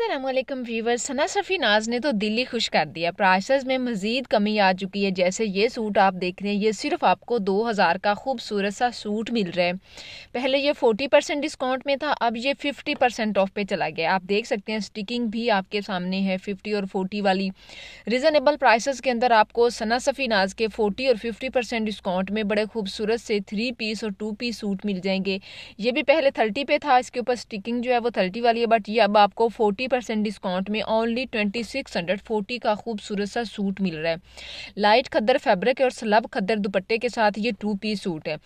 Aslam viewers सना सफ़ी नाज ने तो दिल्ली खुश कर दिया प्राइसेस में मज़ीद कमी आ चुकी है जैसे ये सूट आप देख रहे हैं ये सिर्फ आपको दो हज़ार का खूबसूरत सा सूट मिल रहा है पहले ये फोर्टी परसेंट डिस्काउंट में था अब ये फिफ्टी परसेंट ऑफ पे चला गया आप देख सकते हैं स्टिकिंग भी आपके सामने है फिफ्टी और फोर्टी वाली रिजनेबल प्राइसेस के अंदर आपको सना सफ़ी नाज के फोर्टी और फिफ्टी परसेंट डिस्काउंट में बड़े खूबसूरत से थ्री पीस और टू पीस सूट मिल जाएंगे ये भी पहले थर्टी पे था इसके ऊपर स्टिकिंग जो है वो थर्टी वाली है बट ये अब आपको फोर्टी फोर्टी परसेंट डिस्काउंट में only twenty six hundred forty का खूबसूरत सा सूट मिल रहा है लाइट खद्दर फैब्रिक और स्लब खद्दर दुपट्टे के साथ ये टू पीस सूट है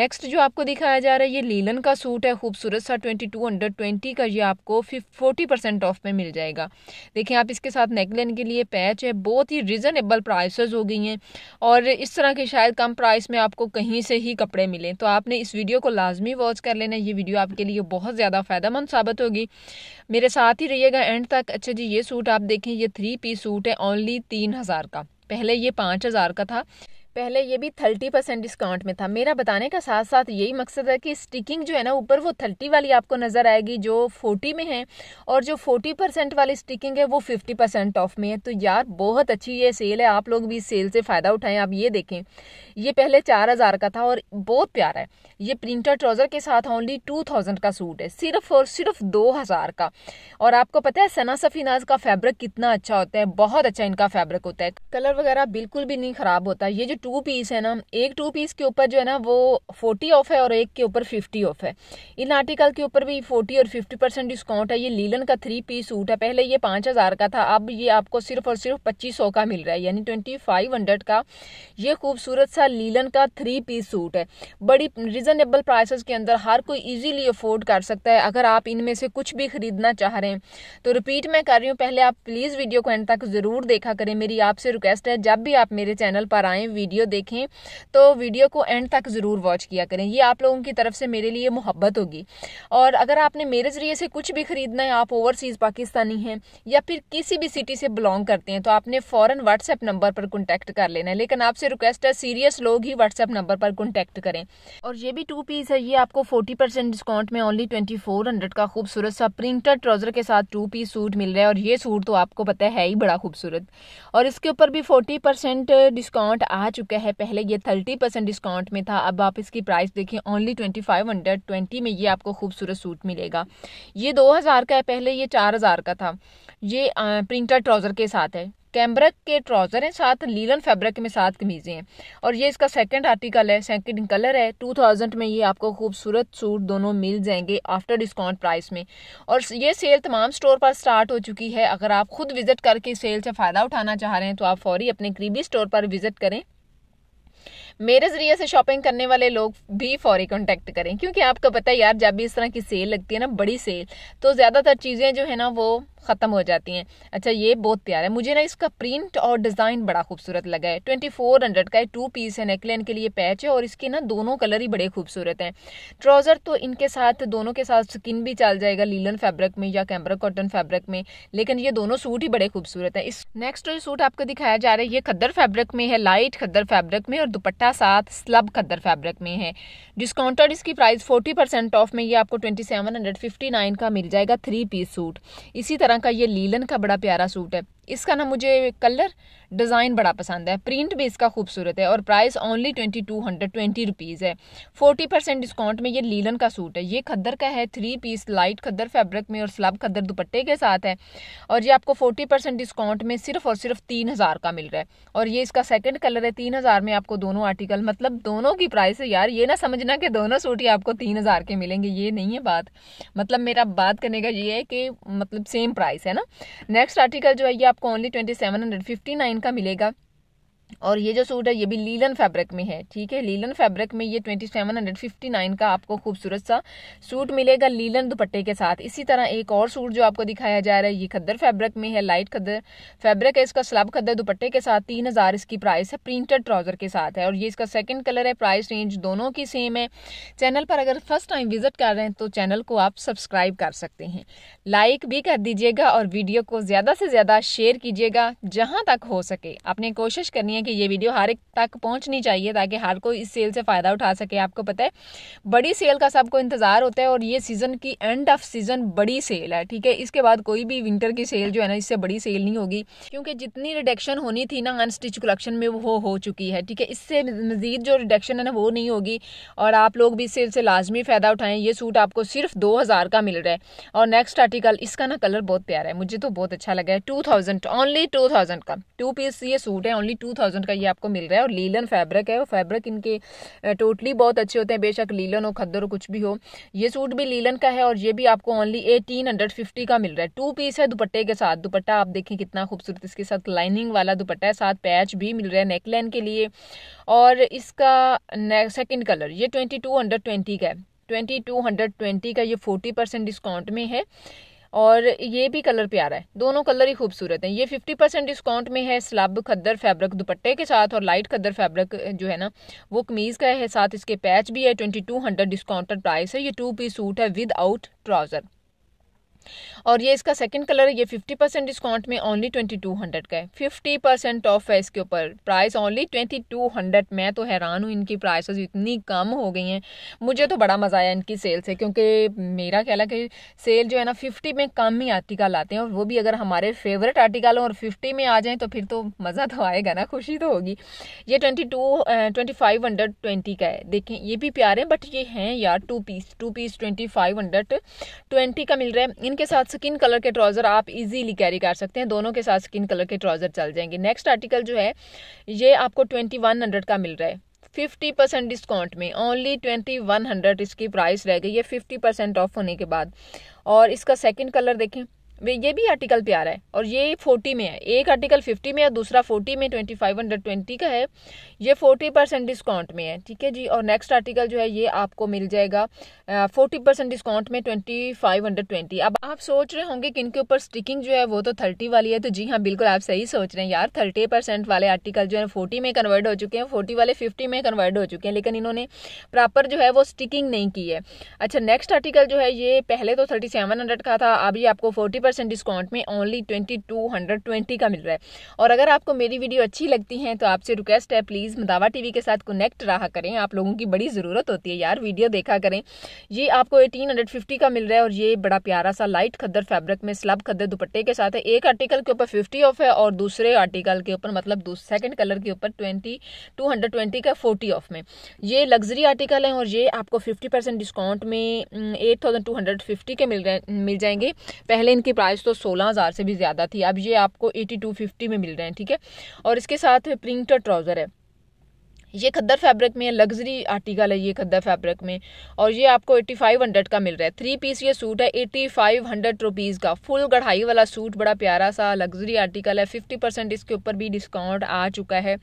नेक्स्ट जो आपको दिखाया जा रहा है ये लीलन का सूट है खूबसूरत सा ट्वेंटी टू हंड्रेड ट्वेंटी का ये आपको फोर्टी परसेंट ऑफ में मिल जाएगा देखिए आप इसके साथ नेकलाइन के लिए पैच है बहुत ही रिजनेबल प्राइस हो गई हैं और इस तरह के शायद कम प्राइस में आपको कहीं से ही कपड़े मिले तो आपने इस वीडियो को लाजमी वॉच कर लेना ये वीडियो आपके लिए बहुत ज़्यादा फ़ायदा साबित होगी मेरे साथ ही रहिए रहिएगा एंड तक अच्छा जी ये सूट आप देखें ये थ्री पीस सूट है ओनली तीन हज़ार का पहले ये पाँच हज़ार का था पहले ये भी थर्टी परसेंट डिस्काउंट में था मेरा बताने का साथ साथ यही मकसद है कि स्टिकिंग जो है ना ऊपर वो थर्टी वाली आपको नज़र आएगी जो फोर्टी में है और जो फोर्टी परसेंट वाली स्टिकिंग है वो फिफ्टी परसेंट ऑफ में है तो यार बहुत अच्छी ये सेल है आप लोग भी सेल से फ़ायदा उठाएं आप ये देखें ये पहले चार हज़ार का था और बहुत प्यारा है ये प्रिंटर ट्राउज़र के साथ ओनली टू थाउजेंड का सूट है सिर्फ और सिर्फ दो हज़ार का और आपको पता है सना सफीनाज का फैब्रिक कितना अच्छा होता है बहुत अच्छा इनका फैब्रिक होता है कलर वगैरह बिल्कुल भी नहीं ख़राब होता ये जो टू पीस है ना एक टू पीस के ऊपर जो है ना वो फोर्टी ऑफ है और एक के ऊपर फिफ्टी ऑफ है इन आर्टिकल के ऊपर भी फोर्टी और फिफ्टी परसेंट डिस्काउंट है ये लीलन का थ्री पीस सूट है पहले ये पाँच हज़ार का था अब ये आपको सिर्फ और सिर्फ पच्चीस सौ का मिल रहा है यानी ट्वेंटी फाइव हंड्रेड का ये खूबसूरत सा लीलन का थ्री पीस सूट है बड़ी रिजनेबल प्राइसेस के अंदर हर कोई इजीली अफोर्ड कर सकता है अगर आप इनमें से कुछ भी खरीदना चाह रहे हैं तो रिपीट मैं कर रही हूँ पहले आप प्लीज़ वीडियो को एंड तक ज़रूर देखा करें मेरी आपसे रिक्वेस्ट है जब भी आप मेरे चैनल पर आएँ वीडियो वीडियो देखें तो वीडियो को एंड तक ज़रूर वॉच किया करें ये आप लोगों की तरफ से मेरे लिए मोहब्बत होगी और अगर आपने मेरे ज़रिए से कुछ भी ख़रीदना है आप ओवरसीज़ पाकिस्तानी हैं या फिर किसी भी सिटी से बिलोंग करते हैं तो आपने फ़ौर व्हाट्सएप नंबर पर कॉन्टैक्ट कर लेना है लेकिन आपसे रिक्वेस्ट है सीरियस लोग ही व्हाट्सएप नंबर पर कॉन्टैक्ट करें और ये भी टू पीस है ये आपको फोर्टी परसेंट डिस्काउंट में ओनली ट्वेंटी फोर हंड्रेड का खूबसूरत सा प्रिंटेड ट्राउज़र के साथ टू पीस सूट मिल रहा है और ये सूट तो आपको पता है ही बड़ा खूबसूरत और इसके ऊपर भी फोर्टी परसेंट डिस्काउंट आ चुका चुका है पहले ये थर्टी परसेंट डिस्काउंट में था अब आप इसकी प्राइस देखिए only twenty five hundred twenty में ये आपको खूबसूरत सूट मिलेगा ये दो हज़ार का है पहले ये चार हज़ार का था ये प्रिंटर ट्राउज़र के साथ है कैम्ब्रक के ट्राउज़र हैं साथ लीलन फैब्रिक में सात कमीज़ें हैं और ये इसका सेकंड आर्टिकल है सेकंड कलर है 2000 में ये आपको खूबसूरत सूट दोनों मिल जाएंगे आफ्टर डिस्काउंट प्राइस में और ये सेल तमाम स्टोर पर स्टार्ट हो चुकी है अगर आप खुद विज़िट करके सेल से फ़ायदा उठाना चाह रहे हैं तो आप फौरी अपने करीबी स्टोर पर विज़िट करें मेरे ज़रिए से शॉपिंग करने वाले लोग भी फौरी कॉन्टैक्ट करें क्योंकि आपको पता है यार जब भी इस तरह की सेल लगती है ना बड़ी सेल तो ज़्यादातर चीज़ें जो है ना वो ख़त्म हो जाती हैं अच्छा ये बहुत प्यारा है मुझे ना इसका प्रिंट और डिज़ाइन बड़ा खूबसूरत लगा है ट्वेंटी फोर हंड्रेड का टू पीस है नेकलैन के लिए पैच है और इसके ना दोनों कलर ही बड़े खूबसूरत हैं ट्राउज़र तो इनके साथ दोनों के साथ स्किन भी चल जाएगा लीलन फैब्रिक में या कैमरा कॉटन फैब्रिक में लेकिन ये दोनों सूट ही बड़े खूबसूरत हैं इस नेक्स्ट जो सूट आपको दिखाया जा रहा है ये खद्दर फैब्रिक में है लाइट खद्दर फैब्रिक में और दुपट्टा साथ स्लब खद्दर फैब्रिक में है डिस्काउंटेड इसकी प्राइस फोर्टी परसेंट ऑफ में ये आपको twenty seven hundred fifty nine का मिल जाएगा थ्री पीस सूट इसी तरह तरह का ये लीलन का बड़ा प्यारा सूट है इसका ना मुझे कलर डिज़ाइन बड़ा पसंद है प्रिंट भी इसका खूबसूरत है और price only twenty two hundred twenty rupees है फोर्टी परसेंट डिस्काउंट में ये लीलन का सूट है ये खद्दर का है थ्री पीस लाइट खद्दर फैब्रिक में और स्लब खद्दर दुपट्टे के साथ है और ये आपको फोर्टी परसेंट डिस्काउंट में सिर्फ और सिर्फ तीन हज़ार का मिल रहा है और ये इसका सेकेंड कलर है तीन हज़ार में आपको दोनों आर्टिकल मतलब दोनों की प्राइस है यार ये ना समझना कि दोनों सूट ही आपको तीन हज़ार के मिलेंगे ये नहीं है बात मतलब मेरा बात करने का ये है कि मतलब सेम प्राइस है ना नेक्स्ट आर्टिकल जो है ये आपको only twenty seven hundred fifty nine का मिलेगा और ये जो सूट है ये भी लीलन फैब्रिक में है ठीक है लीलन फैब्रिक में ये twenty seven hundred fifty nine का आपको खूबसूरत सा सूट मिलेगा लीलन दुपट्टे के साथ इसी तरह एक और सूट जो आपको दिखाया जा रहा है ये खद्दर फैब्रिक में है लाइट खद्दर फैब्रिक है इसका स्लब खद्दर दुपट्टे के साथ तीन हज़ार इसकी प्राइस है प्रिंटेड ट्राउज़र के साथ है और ये इसका सेकेंड कलर है प्राइस रेंज दोनों की सेम है चैनल पर अगर फर्स्ट टाइम विजिट कर रहे हैं तो चैनल को आप सब्सक्राइब कर सकते हैं लाइक भी कर दीजिएगा और वीडियो को ज़्यादा से ज़्यादा शेयर कीजिएगा जहाँ तक हो सके आपने कोशिश करनी है हैं कि ये वीडियो हर एक तक पहुंचनी चाहिए ताकि हर कोई इस सेल से फ़ायदा उठा सके आपको पता है बड़ी सेल का सबको इंतज़ार होता है और ये सीज़न की एंड ऑफ सीज़न बड़ी सेल है ठीक है इसके बाद कोई भी विंटर की सेल जो है ना इससे बड़ी सेल नहीं होगी क्योंकि जितनी रिडक्शन होनी थी ना अनस्टिच कलेक्शन में वो हो चुकी है ठीक है इससे मज़ीद जो रिडक्शन है ना वो नहीं होगी और आप लोग भी इस सेल से लाजमी फ़ायदा उठाएँ ये सूट आपको सिर्फ दो हज़ार का मिल रहा है और नेक्स्ट आर्टिकल इसका ना कलर बहुत प्यारा है मुझे तो बहुत अच्छा लगा है two thousand only two thousand का टू पीस ये सूट है ओनली टू थाउजेंड थाउजेंड का ये आपको मिल रहा है और लीलन फैब्रिक है वो फैब्रिक इनके टोटली बहुत अच्छे होते हैं बेशक लीलन हो खद्दर हो कुछ भी हो ये सूट भी लीलन का है और ये भी आपको ओनली एटीन हंड्रेड फिफ्टी का मिल रहा है टू पीस है दुपट्टे के साथ दुपट्टा आप देखें कितना खूबसूरत इसके साथ लाइनिंग वाला दुपट्टा है साथ पैच भी मिल रहा है नेकलाइन के लिए और इसका सेकेंड कलर ये ट्वेंटी टू हंड्रेड ट्वेंटी का है ट्वेंटी टू हंड्रेड ट्वेंटी का ये फोर्टी परसेंट डिस्काउंट में है और ये भी कलर प्यारा है दोनों कलर ही खूबसूरत हैं ये फिफ्टी परसेंट डिस्काउंट में है स्लब खद्दर फैब्रिक दुपट्टे के साथ और लाइट खद्दर फैब्रिक जो है ना वो कमीज़ का है साथ इसके पैच भी है twenty two hundred discounted price है ये टू पीस सूट है विद आउट ट्राउज़र और ये इसका सेकंड कलर है ये 50 परसेंट डिस्काउंट में ओनली 2200 का है 50 परसेंट ऑफ है इसके ऊपर प्राइस ओनली 2200 मैं तो हैरान हूँ इनकी प्राइसेस इतनी कम हो गई हैं मुझे तो बड़ा मज़ा आया इनकी सेल से क्योंकि मेरा ख्याल है कि सेल जो है ना फिफ्टी में कम ही आर्टिकल आते हैं और वो भी अगर हमारे फेवरेट आर्टिकल हों और फिफ्टी में आ जाएँ तो फिर तो मज़ा तो आएगा ना खुशी तो होगी ये twenty two twenty five hundred twenty का है देखें ये भी प्यारे हैं बट ये हैं यार two piece two piece twenty five hundred twenty का मिल रहा है इनके साथ स्किन कलर के ट्राउज़र आप इजीली कैरी कर सकते हैं दोनों के साथ स्किन कलर के ट्राउज़र चल जाएंगे नेक्स्ट आर्टिकल जो है ये आपको ट्वेंटी वन हंड्रेड का मिल रहा है फिफ्टी परसेंट डिस्काउंट में ओनली ट्वेंटी वन हंड्रेड इसकी प्राइस रह गई है फिफ्टी परसेंट ऑफ होने के बाद और इसका सेकेंड कलर देखें ये भी आर्टिकल पे आ रहा है और ये फोर्टी में है एक आर्टिकल फिफ्टी में है दूसरा फोर्टी में ट्वेंटी फाइव हंड्रेड ट्वेंटी का है ये फोर्टी परसेंट डिस्काउंट में है ठीक है जी और नेक्स्ट आर्टिकल जो है ये आपको मिल जाएगा फोर्टी परसेंट डिस्काउंट में ट्वेंटी फाइव हंड्रेड ट्वेंटी अब आप सोच रहे होंगे कि इनके ऊपर स्टिकिंग जो है वो तो थर्टी वाली है तो जी हाँ बिल्कुल आप सही सोच रहे हैं यार थर्टी परसेंट वाले आर्टिकल जो है फोर्टी में कन्वर्ट हो चुके हैं फोर्टी वाले फिफ्टी में कन्वर्ट हो चुके हैं लेकिन इन्होंने प्रॉपर जो है वो स्टिकिंग नहीं की है अच्छा नेक्स्ट आर्टिकल जो है ये पहले तो थर्टी सेवन हंड्रेड का था अभी आपको फोर्टी परसेंट डिस्काउंट में only twenty two hundred twenty का मिल रहा है और अगर आपको मेरी वीडियो अच्छी लगती है तो आपसे रिक्वेस्ट है प्लीज़ मदावा टीवी के साथ कनेक्ट रहा करें आप लोगों की बड़ी ज़रूरत होती है यार वीडियो देखा करें ये आपको एटीन हंड्रेड फिफ्टी का मिल रहा है और ये बड़ा प्यारा सा लाइट खद्दर फैब्रिक में स्लब खद्दर दुपट्टे के साथ है एक आर्टिकल के ऊपर फिफ्टी ऑफ है और दूसरे आर्टिकल के ऊपर मतलब सेकेंड कलर के ऊपर ट्वेंटी टू हंड्रेड ट्वेंटी का फोर्टी ऑफ में ये लग्जरी आर्टिकल है और ये आपको फिफ्टी परसेंट डिस्काउंट में eight thousand two hundred fifty के मिल मिल जाएंगे पहले इनकी प्राइस तो सोलह हज़ार से भी ज़्यादा थी अब ये आपको एटी टू फिफ्टी में मिल रहे हैं ठीक है और इसके साथ प्रिंटर ट्राउज़र है ये खद्दर फैब्रिक में है लग्जरी आर्टिकल है ये खद्दर फैब्रिक में और ये आपको एट्टी फाइव हंड्रेड का मिल रहा है थ्री पीस ये सूट है 8500 फाइव हंड्रेड रुपीज़ का फुल गढ़ाई वाला सूट बड़ा प्यारा सा लग्जरी आर्टिकल है फिफ्टी परसेंट इसके ऊपर भी डिस्काउंट आ चुका है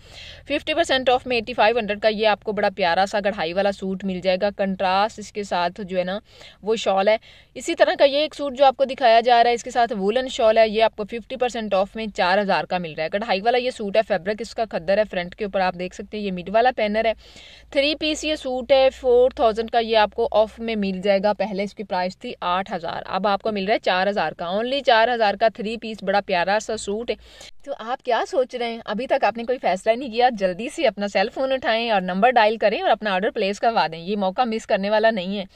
फिफ्टी परसेंट ऑफ में 8500 फाइव हंड्रेड का ये आपको बड़ा प्यारा सा कढ़ाई वाला सूट मिल जाएगा कंट्रास्ट इसके साथ जो है ना वो शॉल है इसी तरह का ये एक सूट जो आपको दिखाया जा रहा है इसके साथ वूलन शॉल है ये आपको फिफ्टी परसेंट ऑफ में चार हज़ार का मिल रहा है कढ़ाई वाला ये सूट है फैब्रिक इसका खद्दर है फ्रंट के ऊपर आप देख सकते हैं ये मिडवा वाला पैनर है थ्री पीस ये सूट है फोर थाउजेंड का ये आपको ऑफ में मिल जाएगा पहले इसकी प्राइस थी आठ हज़ार अब आपको मिल रहा है चार हज़ार का ओनली चार हज़ार का थ्री पीस बड़ा प्यारा सा सूट है तो आप क्या सोच रहे हैं अभी तक आपने कोई फैसला नहीं किया जल्दी से अपना सेल फोन उठाएं और नंबर डायल करें और अपना ऑर्डर प्लेस करवा दें ये मौका मिस करने वाला नहीं है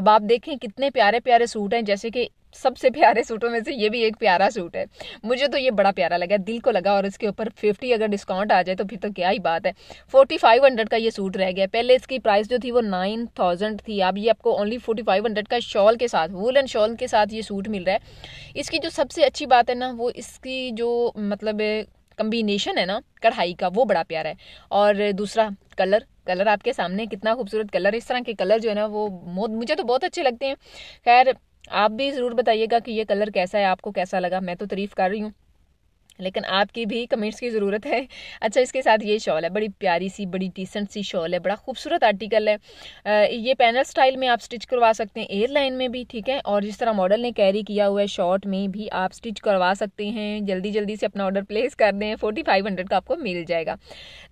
अब आप देखें कितने प्यारे प्यारे सूट हैं जैसे कि सबसे प्यारे सूटों में से ये भी एक प्यारा सूट है मुझे तो ये बड़ा प्यारा लगा दिल को लगा और इसके ऊपर फिफ्टी अगर डिस्काउंट आ जाए तो फिर तो क्या ही बात है फोर्टी फाइव हंड्रेड का ये सूट रह गया पहले इसकी प्राइस जो थी वो नाइन थाउजेंड थी अब ये आपको ओनली फोर्टी फाइव हंड्रेड का शॉल के साथ वूल एंड शॉल के साथ ये सूट मिल रहा है इसकी जो सबसे अच्छी बात है ना वो इसकी जो मतलब कम्बिनेशन है ना कढ़ाई का वो बड़ा प्यारा है और दूसरा कलर कलर आपके सामने कितना खूबसूरत कलर इस तरह के कलर जो है ना वो मुझे तो बहुत अच्छे लगते हैं खैर आप भी ज़रूर बताइएगा कि ये कलर कैसा है आपको कैसा लगा मैं तो तारीफ़ कर रही हूँ लेकिन आपकी भी कमेंट्स की ज़रूरत है अच्छा इसके साथ ये शॉल है बड़ी प्यारी सी बड़ी डिसेंट सी शॉल है बड़ा खूबसूरत आर्टिकल है ये पैनल स्टाइल में आप स्टिच करवा सकते हैं एयरलाइन में भी ठीक है और जिस तरह मॉडल ने कैरी किया हुआ है शॉर्ट में भी आप स्टिच करवा सकते हैं जल्दी जल्दी से अपना ऑर्डर प्लेस कर दें फोर्टी फाइव हंड्रेड का आपको मिल जाएगा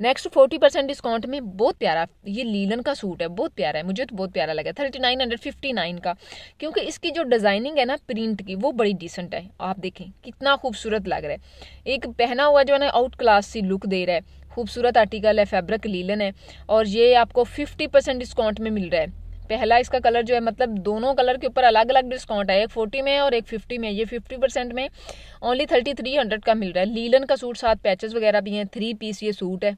नेक्स्ट फोर्टी परसेंट डिस्काउंट में बहुत प्यारा ये लीलन का सूट है बहुत प्यारा है मुझे तो बहुत प्यारा लगा thirty nine hundred fifty nine का क्योंकि इसकी जो डिज़ाइनिंग है ना प्रिंट की वो बड़ी डिसेंट है आप देखें कितना खूबसूरत लग रहा है एक पहना हुआ जो है ना आउट क्लास सी लुक दे रहा है खूबसूरत आर्टिकल है फैब्रिक लीलन है और ये आपको फिफ्टी परसेंट डिस्काउंट में मिल रहा है पहला इसका कलर जो है मतलब दोनों कलर के ऊपर अलग अलग डिस्काउंट है एक फोर्टी में और एक फिफ्टी में ये फिफ्टी परसेंट में ओनली थर्टी थ्री हंड्रेड का मिल रहा है लीलन का सूट साथ पैचेस वगैरह भी हैं थ्री पीस ये सूट है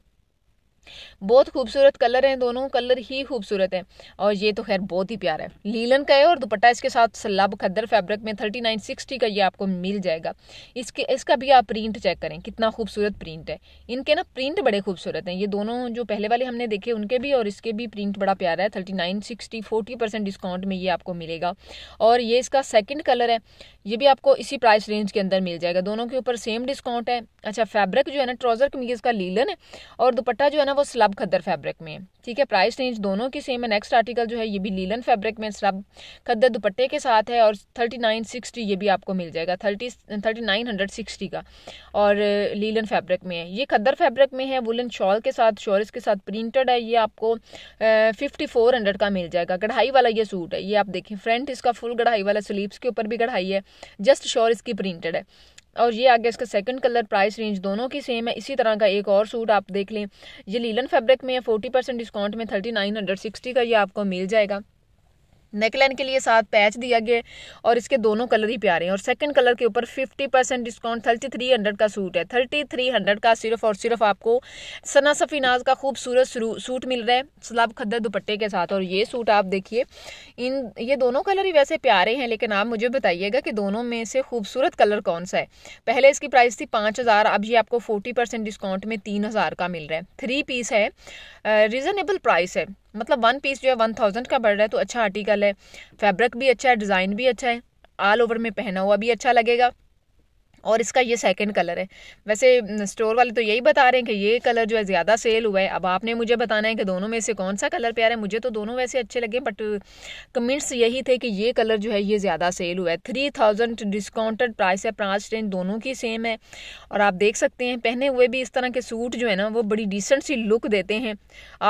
बहुत खूबसूरत कलर हैं दोनों कलर ही खूबसूरत हैं और ये तो खैर बहुत ही प्यारा है लीलन का है और दुपट्टा इसके साथ सलाब खद्दर फैब्रिक में थर्टी नाइन सिक्सटी का ये आपको मिल जाएगा इसके इसका भी आप प्रिंट चेक करें कितना खूबसूरत प्रिंट है इनके ना प्रिंट बड़े खूबसूरत हैं ये दोनों जो पहले वाले हमने देखे उनके भी और इसके भी प्रिंट बड़ा प्यारा है thirty nine sixty forty percent discount में ये आपको मिलेगा और ये इसका सेकेंड कलर है ये भी आपको इसी प्राइस रेंज के अंदर मिल जाएगा दोनों के ऊपर सेम डिस्काउंट है अच्छा फैब्रिक जो है ना ट्राउज़र कमीज का लीलन है और दुपट्टा जो है ना ना वो स्लब खद्दर फैब्रिक में ठीक है प्राइस रेंज दोनों की सेम है नेक्स्ट आर्टिकल जो है ये भी लीलन फैब्रिक में स्लब खद्दर दुपट्टे के साथ है और थर्टी नाइन सिक्सटी ये भी आपको मिल जाएगा thirty thirty nine hundred sixty का और लीलन फैब्रिक में है ये खद्दर फैब्रिक में है वुलन शॉल के साथ शॉर्स के साथ प्रिंटेड है ये आपको फिफ्टी फोर हंड्रेड का मिल जाएगा कढ़ाई वाला ये सूट है ये आप देखें फ्रंट इसका फुल कढ़ाई वाला स्लीवस के ऊपर भी कढ़ाई है जस्ट शॉर इसकी प्रिंटेड है और ये आ गया इसका सेकंड कलर प्राइस रेंज दोनों की सेम है इसी तरह का एक और सूट आप देख लें ये लीलन फैब्रिक में है फोर्टी परसेंट डिस्काउंट में थर्टी नाइन हंड्रेड सिक्सटी का ये आपको मिल जाएगा नेकलाइन के लिए साथ पैच दिया गया और इसके दोनों कलर ही प्यारे हैं और सेकंड कलर के ऊपर 50 percent discount thirty three hundred का सूट है थर्टी थ्री हंड्रेड का सिर्फ और सिर्फ आपको सना सफीनाज का खूबसूरत सूट मिल रहा है सलाब खद्दर दुपट्टे के साथ और ये सूट आप देखिए इन ये दोनों कलर ही वैसे प्यारे हैं लेकिन आप मुझे बताइएगा कि दोनों में से खूबसूरत कलर कौन सा है पहले इसकी प्राइस थी पाँच हज़ार अब ये आपको फोर्टी परसेंट डिस्काउंट में तीन हज़ार का मिल रहा है थ्री पीस है रिजनेबल प्राइस है मतलब वन पीस जो है वन थाउजेंड का पड़ रहा है तो अच्छा आर्टिकल है फैब्रिक भी अच्छा है डिज़ाइन भी अच्छा है ऑल ओवर में पहना हुआ भी अच्छा लगेगा और इसका ये सेकंड कलर है वैसे स्टोर वाले तो यही बता रहे हैं कि ये कलर जो है ज़्यादा सेल हुआ है अब आपने मुझे बताना है कि दोनों में से कौन सा कलर प्यार है मुझे तो दोनों वैसे अच्छे लगे बट कमेंट्स uh, यही थे कि ये कलर जो है ये ज़्यादा सेल हुआ है थ्री थाउजेंड डिस्काउंटेड प्राइस है प्राइस रेंज दोनों की सेम है और आप देख सकते हैं पहने हुए भी इस तरह के सूट जो है ना वो बड़ी डिसेंट सी लुक देते हैं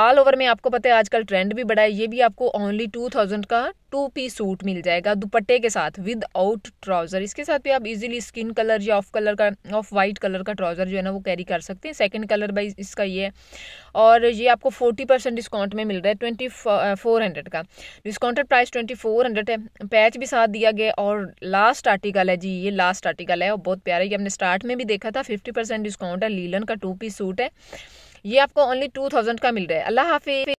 ऑल ओवर में आपको पता है आजकल ट्रेंड भी बड़ा है ये भी आपको ओनली टू थाउजेंड का टू पीस सूट मिल जाएगा दुपट्टे के साथ विद आउट ट्राउज़र इसके साथ भी आप इजीली स्किन कलर या ऑफ कलर का ऑफ वाइट कलर का ट्राउज़र जो है ना वो कैरी कर सकते हैं सेकंड कलर बाई इसका ये है और ये आपको फोर्टी परसेंट डिस्काउंट में मिल रहा है ट्वेंटी फोर हंड्रेड का discounted price twenty four hundred है पैच भी साथ दिया गया और लास्ट आर्टिकल है जी ये लास्ट आर्टिकल है और बहुत प्यारा ये हमने स्टार्ट में भी देखा था फिफ्टी परसेंट डिस्काउंट है लीलन का टू पीस सूट है ये आपको ओनली टू थाउजेंड का मिल रहा है अल्लाह हाफि